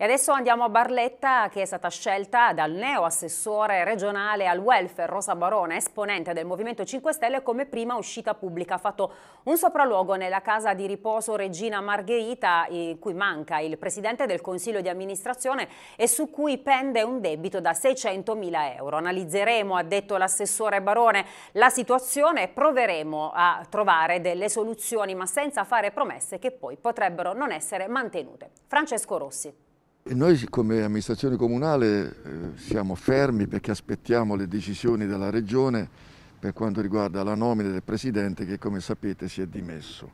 E adesso andiamo a Barletta che è stata scelta dal neo assessore regionale al welfare Rosa Barone, esponente del Movimento 5 Stelle, come prima uscita pubblica. Ha fatto un sopralluogo nella casa di riposo Regina Margherita, in cui manca il presidente del Consiglio di amministrazione e su cui pende un debito da 600 mila euro. Analizzeremo, ha detto l'assessore Barone, la situazione e proveremo a trovare delle soluzioni, ma senza fare promesse che poi potrebbero non essere mantenute. Francesco Rossi. Noi come amministrazione comunale eh, siamo fermi perché aspettiamo le decisioni della Regione per quanto riguarda la nomina del Presidente che come sapete si è dimesso.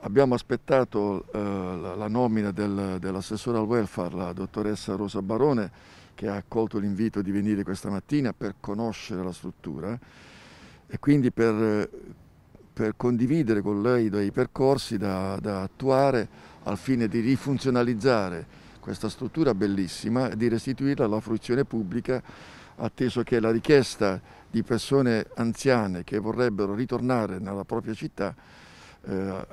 Abbiamo aspettato eh, la nomina del, dell'assessore al welfare, la dottoressa Rosa Barone, che ha accolto l'invito di venire questa mattina per conoscere la struttura e quindi per, per condividere con lei dei percorsi da, da attuare al fine di rifunzionalizzare questa struttura bellissima e di restituirla alla fruizione pubblica, atteso che la richiesta di persone anziane che vorrebbero ritornare nella propria città, eh,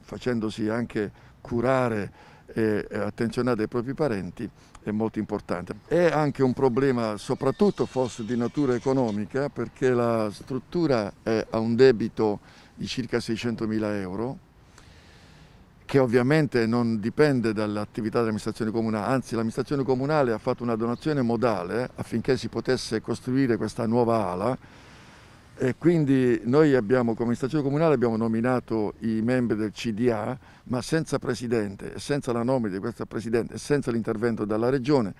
facendosi anche curare e attenzionare ai propri parenti è molto importante. È anche un problema soprattutto forse di natura economica perché la struttura ha un debito di circa 600 mila euro che ovviamente non dipende dall'attività dell'amministrazione comunale, anzi l'amministrazione comunale ha fatto una donazione modale affinché si potesse costruire questa nuova ala e quindi noi abbiamo come amministrazione comunale abbiamo nominato i membri del CDA ma senza presidente e senza la nomina di questo presidente e senza l'intervento della regione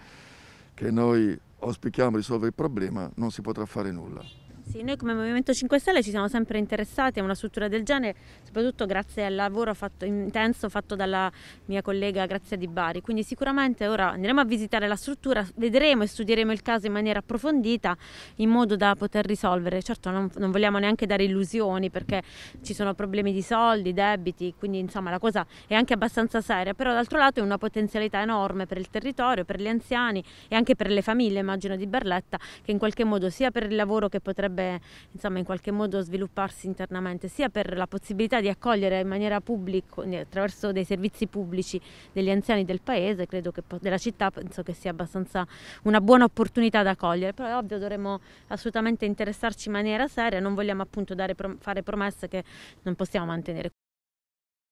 che noi auspichiamo risolvere il problema non si potrà fare nulla. Sì, noi come Movimento 5 Stelle ci siamo sempre interessati a una struttura del genere, soprattutto grazie al lavoro fatto, intenso fatto dalla mia collega Grazia Di Bari. Quindi sicuramente ora andremo a visitare la struttura, vedremo e studieremo il caso in maniera approfondita in modo da poter risolvere. Certo non, non vogliamo neanche dare illusioni perché ci sono problemi di soldi, debiti, quindi insomma la cosa è anche abbastanza seria, però d'altro lato è una potenzialità enorme per il territorio, per gli anziani e anche per le famiglie, immagino, di Barletta, che in qualche modo sia per il lavoro che potrebbe potrebbe insomma, in qualche modo svilupparsi internamente, sia per la possibilità di accogliere in maniera pubblica, eh, attraverso dei servizi pubblici degli anziani del paese, credo che della città, penso che sia abbastanza una buona opportunità da cogliere, però è ovvio dovremmo assolutamente interessarci in maniera seria, non vogliamo appunto prom fare promesse che non possiamo mantenere.